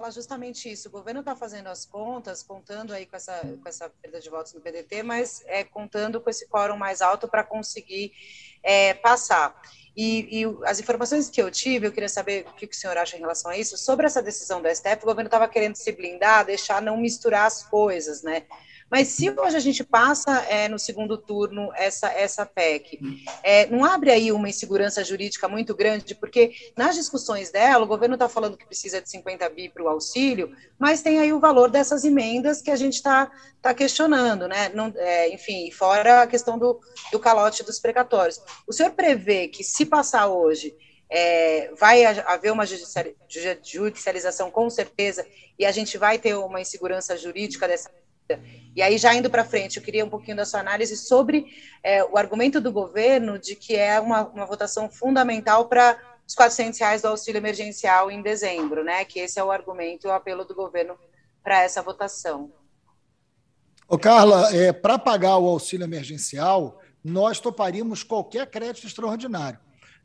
fala justamente isso. O governo está fazendo as contas, contando aí com essa, com essa perda de votos no PDT, mas é, contando com esse quórum mais alto para conseguir é, passar. E, e, as informações que eu tive, eu queria saber o que o senhor acha em relação a isso. Sobre essa decisão do STF, o governo estava querendo se blindar, deixar não misturar as coisas, né? Mas se hoje a gente passa é, no segundo turno essa, essa PEC, é, não abre aí uma insegurança jurídica muito grande, porque nas discussões dela, o governo está falando que precisa de 50 bi para o auxílio, mas tem aí o valor dessas emendas que a gente está tá questionando, né? Não, é, enfim, fora a questão do, do calote dos precatórios. O senhor prevê que se passar hoje, é, vai haver uma judicialização com certeza e a gente vai ter uma insegurança jurídica dessa e aí, já indo para frente, eu queria um pouquinho da sua análise sobre é, o argumento do governo de que é uma, uma votação fundamental para os 400 reais do auxílio emergencial em dezembro, né? Que esse é o argumento, o apelo do governo para essa votação. Ô, Carla, é, para pagar o auxílio emergencial, nós toparíamos qualquer crédito extraordinário.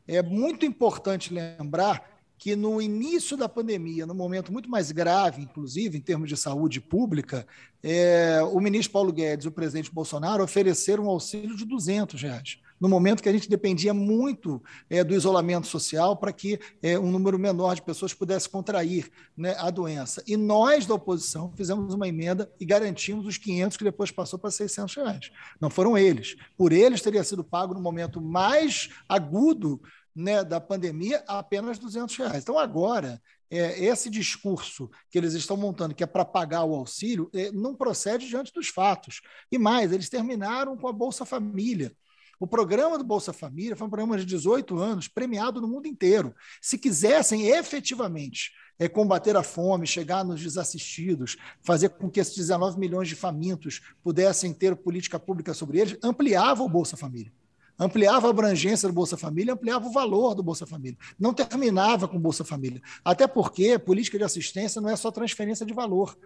É muito importante lembrar que no início da pandemia, no momento muito mais grave, inclusive em termos de saúde pública, é, o ministro Paulo Guedes e o presidente Bolsonaro ofereceram um auxílio de 200 reais. No momento que a gente dependia muito é, do isolamento social para que é, um número menor de pessoas pudesse contrair né, a doença. E nós, da oposição, fizemos uma emenda e garantimos os 500, que depois passou para 600 reais. Não foram eles. Por eles teria sido pago no momento mais agudo né, da pandemia a apenas 200 reais. Então, agora, é, esse discurso que eles estão montando, que é para pagar o auxílio, é, não procede diante dos fatos. E mais, eles terminaram com a Bolsa Família. O programa do Bolsa Família foi um programa de 18 anos, premiado no mundo inteiro. Se quisessem efetivamente é, combater a fome, chegar nos desassistidos, fazer com que esses 19 milhões de famintos pudessem ter política pública sobre eles, ampliava o Bolsa Família ampliava a abrangência do Bolsa Família, ampliava o valor do Bolsa Família. Não terminava com o Bolsa Família. Até porque política de assistência não é só transferência de valor.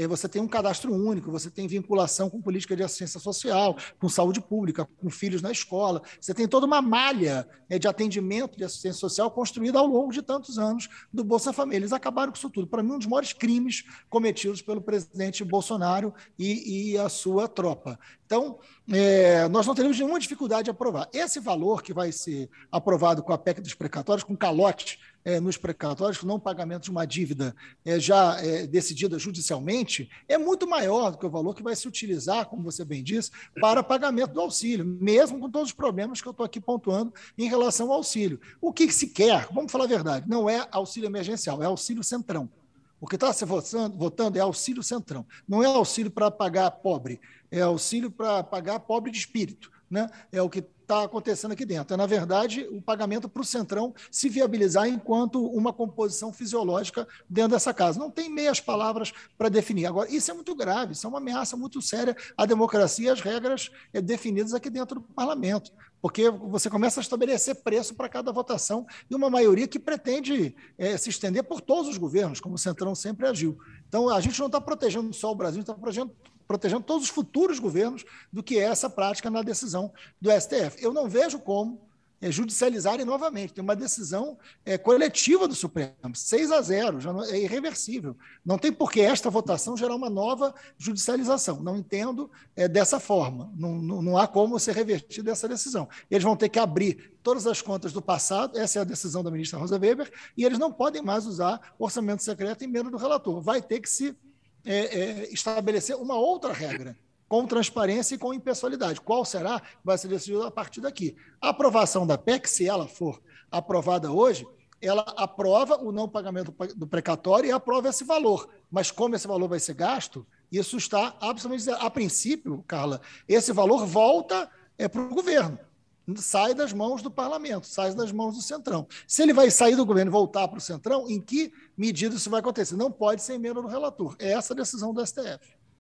É, você tem um cadastro único, você tem vinculação com política de assistência social, com saúde pública, com filhos na escola, você tem toda uma malha né, de atendimento de assistência social construída ao longo de tantos anos do Bolsa Família. Eles acabaram com isso tudo. Para mim, um dos maiores crimes cometidos pelo presidente Bolsonaro e, e a sua tropa. Então, é, nós não teremos nenhuma dificuldade de aprovar. Esse valor que vai ser aprovado com a PEC dos precatórios, com calote é, nos precatórios, não pagamento de uma dívida é, já é, decidida judicialmente, é muito maior do que o valor que vai se utilizar, como você bem disse, para pagamento do auxílio, mesmo com todos os problemas que eu estou aqui pontuando em relação ao auxílio. O que se quer, vamos falar a verdade, não é auxílio emergencial, é auxílio centrão. O que está se votando, votando é auxílio centrão. Não é auxílio para pagar pobre, é auxílio para pagar pobre de espírito né, é o que está acontecendo aqui dentro. É, na verdade, o pagamento para o Centrão se viabilizar enquanto uma composição fisiológica dentro dessa casa. Não tem meias palavras para definir. Agora, isso é muito grave, isso é uma ameaça muito séria à democracia e às regras é, definidas aqui dentro do parlamento porque você começa a estabelecer preço para cada votação e uma maioria que pretende é, se estender por todos os governos, como o Centrão sempre agiu. Então, a gente não está protegendo só o Brasil, está protegendo protegendo todos os futuros governos do que é essa prática na decisão do STF. Eu não vejo como é, judicializarem novamente. Tem uma decisão é, coletiva do Supremo, 6 a 0, não, é irreversível. Não tem por que esta votação gerar uma nova judicialização. Não entendo é, dessa forma. Não, não, não, há como ser revertida essa decisão. Eles vão ter que abrir todas as contas do passado, essa é a decisão da ministra Rosa Weber, e eles não podem mais usar orçamento secreto em medo do relator. Vai ter que se é, é, estabelecer uma outra regra, com transparência e com impessoalidade. Qual será? Vai ser decidido a partir daqui. A aprovação da PEC, se ela for aprovada hoje, ela aprova o não pagamento do precatório e aprova esse valor. Mas como esse valor vai ser gasto, isso está absolutamente. A princípio, Carla, esse valor volta é, para o governo sai das mãos do parlamento, sai das mãos do Centrão. Se ele vai sair do governo e voltar para o Centrão, em que medida isso vai acontecer? Não pode ser emenda do relator. É essa a decisão do STF.